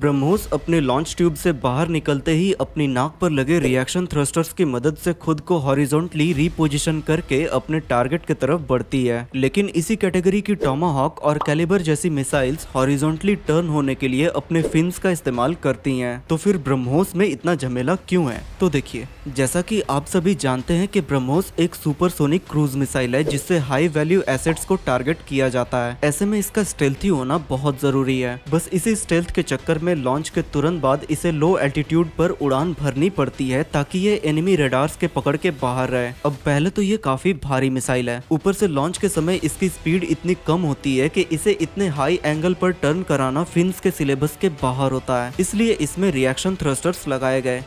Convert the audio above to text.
ब्रह्मोस अपने launch tube से बाहर निकलते ही अपनी नाक पर लगे रिएक्शन थ्रस्टर्स की मदद से खुद को हॉरिजॉन्टली रिपोजिशन करके अपने टारगेट की तरफ बढ़ती है लेकिन इसी कैटेगरी की टोमाहॉक और कैलिबर जैसी मिसाइल्स हॉरिजॉन्टली टर्न होने के लिए अपने फिन्स का इस्तेमाल करती है तो फिर ब्रह्मोस में इतना झमेला क्यूँ है तो देखिए जैसा की आप सभी जानते हैं की ब्रह्मोस एक सुपरसोनिक क्रूज मिसाइल है जिससे हाई वैल्यू एसेट्स को टारगेट किया जाता है ऐसे में इसका स्टेल्थी होना बहुत जरूरी है बस इसी स्टेल्थ के चक्कर में लॉन्च के तुरंत बाद इसे लो एल्टीट्यूड पर उड़ान भरनी पड़ती है ताकि ये एनिमी रेडार्स के पकड़ के बाहर रहे अब पहले तो ये काफी भारी मिसाइल है ऊपर से लॉन्च के समय इसकी स्पीड इतनी कम होती है कि इसे इतने हाई एंगल पर टर्न कराना फिंस के सिलेबस के बाहर होता है इसलिए इसमें रिएक्शन थ्रस्टर्स लगाए गए